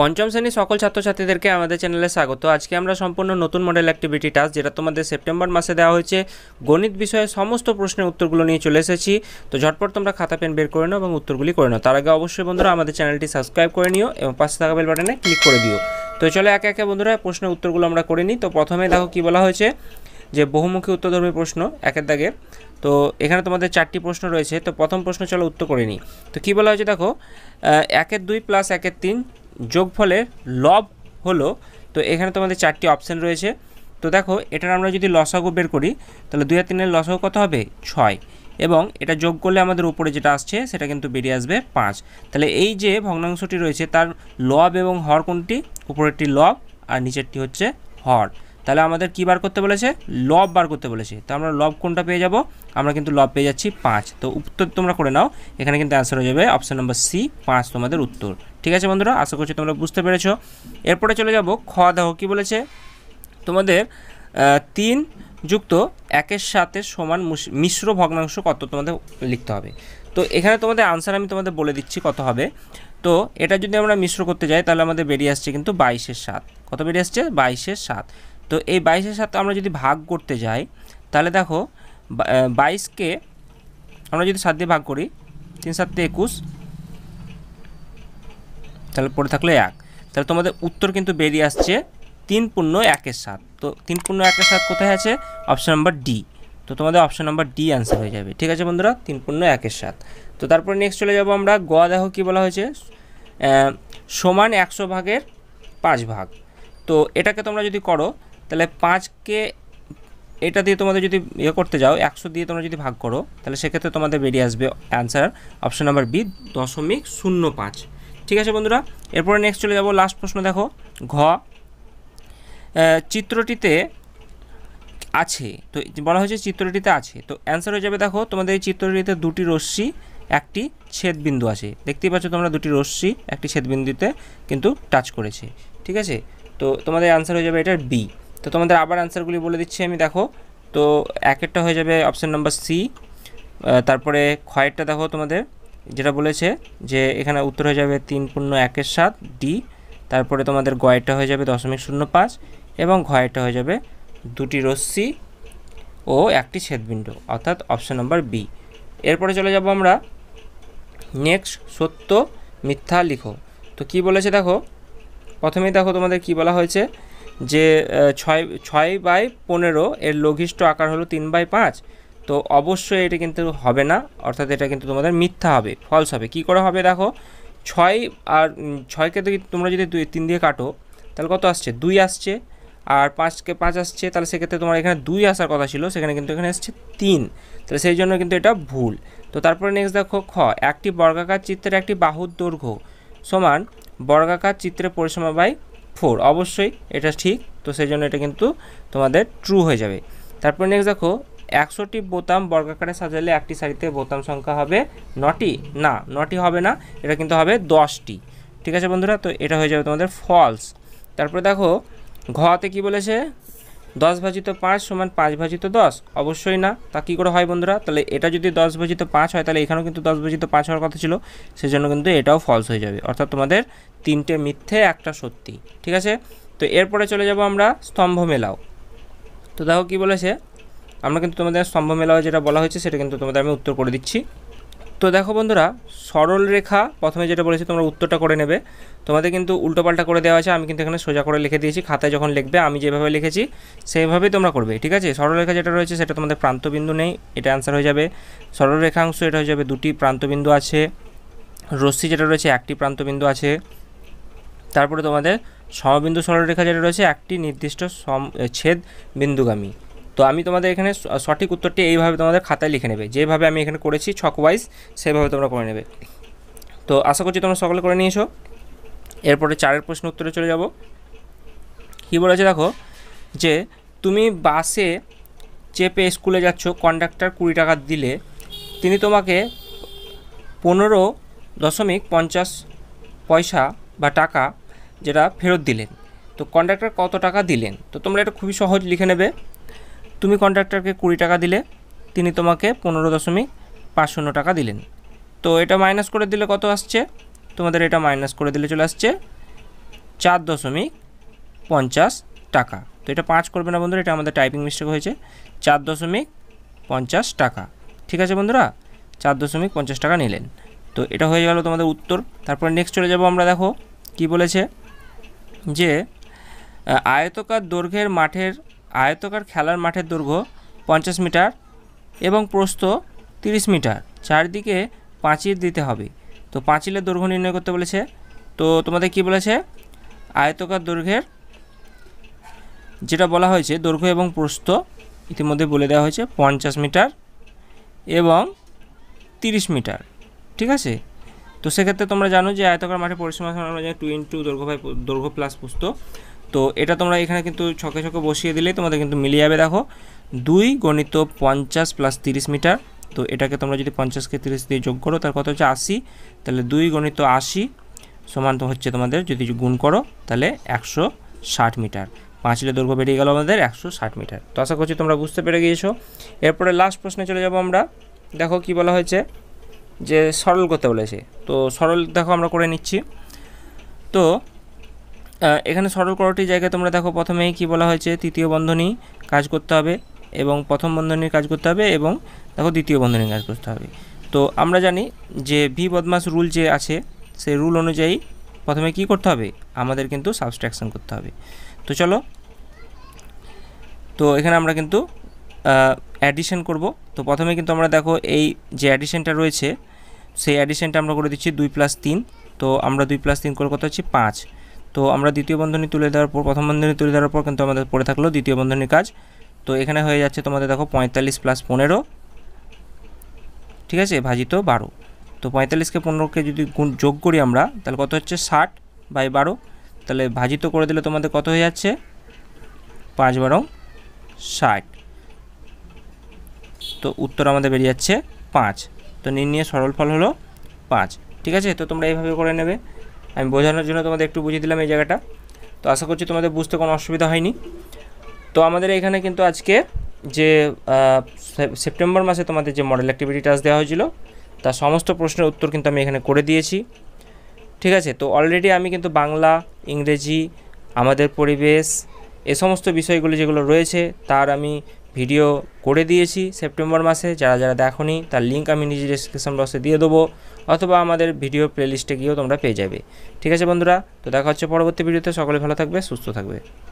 পঞ্চম শ্রেণীর সকল ছাত্রছাত্রীদেরকে আমাদের চ্যানেলে স্বাগত আজকে আমরা সম্পূর্ণ নতুন মডেল অ্যাক্টিভিটি টাস্ক যেটা তোমাদের সেপ্টেম্বর মাসে দেওয়া হয়েছে গণিত বিষয়ে সমস্ত প্রশ্নের উত্তরগুলো নিয়ে চলে এসেছি তো ঝটপট তোমরা খাতা পেন বের করে নাও এবং উত্তরগুলি করে নাও তার আগে অবশ্যই বন্ধুরা আমাদের চ্যানেলটি সাবস্ক্রাইব করে নিও এবং পাশে থাকা বেল বাটনে ক্লিক করে দিও তো চলো একে একে বন্ধুরা প্রশ্নের উত্তরগুলো আমরা করে নিই তো প্রথমে দেখো কি বলা হয়েছে যে বহুমুখী উত্তরধর্মী প্রশ্ন একের দাগে তো এখানে তোমাদের চারটি প্রশ্ন রয়েছে তো প্রথম প্রশ্ন চলো উত্তর করে নিই তো কী বলা হয়েছে দেখো একের দুই প্লাস একের তিন যোগফলের লব হলো তো এখানে তোমাদের চারটি অপশান রয়েছে তো দেখো এটার আমরা যদি লসাগু বের করি তাহলে দুই আর তিনের লসাগু কত হবে ছয় এবং এটা যোগ করলে আমাদের উপরে যেটা আসছে সেটা কিন্তু বেরিয়ে আসবে পাঁচ তাহলে এই যে ভগ্নাংশটি রয়েছে তার লব এবং হর কোনটি উপরেরটি লব আর নিচেরটি হচ্ছে হর তাহলে আমাদের কি বার করতে বলেছে লব বার করতে বলেছে তো আমরা লব কোনটা পেয়ে যাব আমরা কিন্তু লব পেয়ে যাচ্ছি পাঁচ তো উত্তর তোমরা করে নাও এখানে কিন্তু অ্যান্সার হয়ে যাবে অপশান নম্বর সি পাঁচ তোমাদের উত্তর ঠিক আছে বন্ধুরা আশা করছি তোমরা বুঝতে পেরেছো এরপরে চলে যাব খ দাহ কী বলেছে তোমাদের তিন যুক্ত একের সাথে সমান মিশ্র ভগ্নাংশ কত তোমাদের লিখতে হবে তো এখানে তোমাদের আনসার আমি তোমাদের বলে দিচ্ছি কত হবে তো এটা যদি আমরা মিশ্র করতে যাই তাহলে আমাদের বেরিয়ে আসছে কিন্তু বাইশের সাত কত বেরিয়ে আসছে বাইশের সাত তো এই বাইশের সাথে আমরা যদি ভাগ করতে যাই তাহলে দেখো বাইশকে আমরা যদি সাত দিয়ে ভাগ করি তিন সাতটা একুশ তাহলে পড়ে থাকলে এক তাহলে তোমাদের উত্তর কিন্তু বেরিয়ে আসছে তিন পূর্ণ একের সাত তো তিন পূর্ণ একের সাত কোথায় আছে অপশান নাম্বার ডি তো তোমাদের অপশান নাম্বার ডি অ্যান্সার হয়ে যাবে ঠিক আছে বন্ধুরা তিন পূর্ণ একের সাত তো তারপর নেক্সট চলে যাব আমরা গ দেখো কী বলা হয়েছে সমান একশো ভাগের পাঁচ ভাগ তো এটাকে তোমরা যদি করো তাহলে পাঁচকে এটা দিয়ে তোমাদের যদি ইয়ে করতে যাও একশো দিয়ে তোমরা যদি ভাগ করো তাহলে সেক্ষেত্রে তোমাদের বেরিয়ে আসবে অ্যান্সার অপশান নাম্বার বি দশমিক শূন্য পাঁচ ঠিক আছে বন্ধুরা এরপরে নেক্সট চলে যাব লাস্ট প্রশ্ন দেখো ঘ চিত্রটিতে আছে তো বলা হয়েছে চিত্রটিতে আছে তো অ্যান্সার হয়ে যাবে দেখো তোমাদের এই চিত্রটিতে দুটি রশ্মি একটি ছেদবিন্দু আছে দেখতেই পাচ্ছ তোমরা দুটি রশ্মি একটি ছেদবিন্দুতে কিন্তু টাচ করেছে ঠিক আছে তো তোমাদের অ্যান্সার হয়ে যাবে এটার বি তো তোমাদের আবার অ্যান্সারগুলি বলে দিচ্ছি আমি দেখো তো একেরটা হয়ে যাবে অপশান নাম্বার সি তারপরে খয়েরটা দেখো তোমাদের যেটা বলেছে যে এখানে উত্তর হয়ে যাবে তিন পূর্ণ একের সাত ডি তারপরে তোমাদের গয়েরটা হয়ে যাবে দশমিক শূন্য পাঁচ এবং ঘয়েরটা হয়ে যাবে দুটি রশ্মি ও একটি ছেদবিন্দু অর্থাৎ অপশান নাম্বার বি এরপরে চলে যাব আমরা নেক্সট সত্য মিথ্যা লিখো তো কি বলেছে দেখো প্রথমেই দেখো তোমাদের কি বলা হয়েছে যে ছয় ছয় বাই পনেরো এর লঘিষ্ঠ আকার হলো তিন বাই পাঁচ তো অবশ্যই এটা কিন্তু হবে না অর্থাৎ এটা কিন্তু তোমাদের মিথ্যা হবে ফলস হবে কী করে হবে দেখো ছয় আর ছয়কে তো তোমরা যদি দুই তিন দিয়ে কাটো তাহলে কত আসছে দুই আসছে আর পাঁচকে পাঁচ আসছে তাহলে সেক্ষেত্রে তোমার এখানে দুই আসার কথা ছিল সেখানে কিন্তু এখানে আসছে তিন তাহলে সেই জন্য কিন্তু এটা ভুল তো তারপরে নেক্সট দেখো খ একটি বর্গাকার চিত্রের একটি বাহুর দৈর্ঘ্য সমান বর্গাকার চিত্রে পরিসীমা বাই ফোর অবশ্যই এটা ঠিক তো সেই জন্য এটা কিন্তু তোমাদের ট্রু হয়ে যাবে তারপর নেক্সট দেখো একশোটি বোতাম বর্গাকারে সাজালে একটি শাড়িতে বোতাম সংখ্যা হবে নটি না নটি হবে না এটা কিন্তু হবে দশটি ঠিক আছে বন্ধুরা তো এটা হয়ে যাবে তোমাদের ফলস তারপরে দেখো ঘতে কি বলেছে দশ ভাজিত পাঁচ সমান পাঁচ ভাজিত দশ অবশ্যই না তা কী করে হয় বন্ধুরা তাহলে এটা যদি দশ ভাজিত পাঁচ হয় তাহলে এখানেও কিন্তু দশ ভাজিত পাঁচ হওয়ার কথা ছিল সেজন্য কিন্তু এটাও ফলস হয়ে যাবে অর্থাৎ তোমাদের তিনটে মিথ্যে একটা সত্যি ঠিক আছে তো এরপরে চলে যাব আমরা স্তম্ভ মেলাও তো দেখো কী বলেছে আমরা কিন্তু তোমাদের স্তম্ভ মেলাও যেটা বলা হয়েছে সেটা কিন্তু তোমাদের আমি উত্তর করে দিচ্ছি তো দেখো বন্ধুরা সরল রেখা প্রথমে যেটা বলেছি তোমরা উত্তরটা করে নেবে তোমাদের কিন্তু উল্টোপাল্টা করে দেওয়া আছে আমি কিন্তু এখানে সোজা করে লিখে দিয়েছি খাতায় যখন লিখবে আমি যেভাবে লিখেছি সেইভাবেই তোমরা করবে ঠিক আছে সরলরেখা যেটা রয়েছে সেটা তোমাদের প্রান্তবিন্দু নেই এটা অ্যান্সার হয়ে যাবে সরলরেখাংশ এটা হয়ে যাবে দুটি প্রান্তবিন্দু আছে রশ্মি যেটা রয়েছে একটি প্রান্তবিন্দু আছে তারপরে তোমাদের সমবিন্দু সরলরেখা যেটা রয়েছে একটি নির্দিষ্ট সম ছেদ বিন্দুগামী তো আমি তোমাদের এখানে সঠিক উত্তরটি এইভাবে তোমাদের খাতায় লিখে নেবে যেভাবে আমি এখানে করেছি ছক ওয়াইজ সেভাবে তোমরা করে নেবে তো আশা করছি তোমরা সকলে করে নিয়েছো এরপরে চারের প্রশ্ন উত্তরে চলে যাব কী বলেছে দেখো যে তুমি বাসে চেপে স্কুলে যাচ্ছ কন্ডাক্টর কুড়ি টাকা দিলে তিনি তোমাকে পনেরো দশমিক পঞ্চাশ পয়সা বা টাকা যেটা ফেরত দিলেন তো কন্ডাক্টর কত টাকা দিলেন তো তোমরা এটা খুবই সহজ লিখে নেবে তুমি কন্ট্রাক্টরকে কুড়ি টাকা দিলে তিনি তোমাকে পনেরো দশমিক পাঁচ শূন্য টাকা দিলেন তো এটা মাইনাস করে দিলে কত আসছে তোমাদের এটা মাইনাস করে দিলে চলে আসছে চার দশমিক পঞ্চাশ টাকা তো এটা পাঁচ করবে না বন্ধুরা এটা আমাদের টাইপিং মিস্টেক হয়েছে চার দশমিক পঞ্চাশ টাকা ঠিক আছে বন্ধুরা চার দশমিক পঞ্চাশ টাকা নিলেন তো এটা হয়ে গেল তোমাদের উত্তর তারপরে নেক্সট চলে যাব আমরা দেখো কি বলেছে যে আয়তকার দৈর্ঘ্যের মাঠের আয়তকার খেলার মাঠের দৈর্ঘ্য পঞ্চাশ মিটার এবং প্রস্থ তিরিশ মিটার চারদিকে পাঁচিল দিতে হবে তো পাঁচিলের দৈর্ঘ্য নির্ণয় করতে বলেছে তো তোমাদের কি বলেছে আয়তকার দৈর্ঘ্যের যেটা বলা হয়েছে দৈর্ঘ্য এবং প্রস্থ ইতিমধ্যে বলে দেওয়া হয়েছে পঞ্চাশ মিটার এবং তিরিশ মিটার ঠিক আছে তো সেক্ষেত্রে তোমরা জানো যে আয়তকার মাঠে পরিসীমা টু ইন্টু দৈর্ঘ্য ভাই দৈর্ঘ্য প্লাস প্রস্ত তো এটা তোমরা এখানে কিন্তু ছকে ছকে বসিয়ে দিলেই তোমাদের কিন্তু মিলিয়ে যাবে দেখো দুই গণিত পঞ্চাশ প্লাস তিরিশ মিটার তো এটাকে তোমরা যদি পঞ্চাশকে তিরিশ দিয়ে যোগ করো তার কত হচ্ছে আশি তাহলে দুই গণিত আশি সমান তো হচ্ছে তোমাদের যদি গুণ করো তাহলে একশো ষাট মিটার পাঁচিলে দৈর্ঘ্য বেরিয়ে গেল আমাদের একশো ষাট মিটার তো আশা করছি তোমরা বুঝতে পেরে গিয়েছো এরপরে লাস্ট প্রশ্নে চলে যাব আমরা দেখো কি বলা হয়েছে যে সরল করতে বলেছে তো সরল দেখো আমরা করে নিচ্ছি তো এখানে সরল করোটি জায়গায় তোমরা দেখো প্রথমেই কি বলা হয়েছে তৃতীয় বন্ধনী কাজ করতে হবে এবং প্রথম বন্ধনীর কাজ করতে হবে এবং দেখো দ্বিতীয় বন্ধনীর কাজ করতে হবে তো আমরা জানি যে ভি বদমাস রুল যে আছে সেই রুল অনুযায়ী প্রথমে কি করতে হবে আমাদের কিন্তু সাবস্ট্রাকশন করতে হবে তো চলো তো এখানে আমরা কিন্তু অ্যাডিশন করব তো প্রথমে কিন্তু আমরা দেখো এই যে অ্যাডিশনটা রয়েছে সেই অ্যাডিশনটা আমরা করে দিচ্ছি দুই প্লাস তিন তো আমরা দুই প্লাস তিন করে কত হচ্ছে পাঁচ তো আমরা দ্বিতীয় বন্ধনী তুলে দেওয়ার পর প্রথম বন্ধনী তুলে দেওয়ার পর কিন্তু আমাদের পড়ে থাকলো দ্বিতীয় বন্ধনীর কাজ তো এখানে হয়ে যাচ্ছে তোমাদের দেখো পঁয়তাল্লিশ প্লাস পনেরো ঠিক আছে ভাজিত বারো তো পঁয়তাল্লিশকে পনেরোকে যদি গুণ যোগ করি আমরা তাহলে কত হচ্ছে ষাট বাই বারো তাহলে ভাজিত করে দিলে তোমাদের কত হয়ে যাচ্ছে পাঁচ বারং ষাট তো উত্তর আমাদের বেরিয়ে যাচ্ছে পাঁচ তো নির্ণয় সরল ফল হলো পাঁচ ঠিক আছে তো তোমরা এইভাবে করে নেবে আমি বোঝানোর জন্য তোমাদের একটু বুঝিয়ে দিলাম এই জায়গাটা তো আশা করছি তোমাদের বুঝতে কোনো অসুবিধা হয়নি তো আমাদের এখানে কিন্তু আজকে যে সেপ্টেম্বর মাসে তোমাদের যে মডেল অ্যাক্টিভিটি টাস্ক দেওয়া হয়েছিল তার সমস্ত প্রশ্নের উত্তর কিন্তু আমি এখানে করে দিয়েছি ঠিক আছে তো অলরেডি আমি কিন্তু বাংলা ইংরেজি আমাদের পরিবেশ এ সমস্ত বিষয়গুলি যেগুলো রয়েছে তার আমি ভিডিও করে দিয়েছি সেপ্টেম্বর মাসে যারা যারা দেখনি তার লিঙ্ক আমি নিজে ডিসক্রিপশন বক্সে দিয়ে দেবো অথবা আমাদের ভিডিও প্লেলিস্টে গিয়েও তোমরা পেয়ে যাবে ঠিক আছে বন্ধুরা তো দেখা হচ্ছে পরবর্তী ভিডিওতে সকলে ভালো থাকবে সুস্থ থাকবে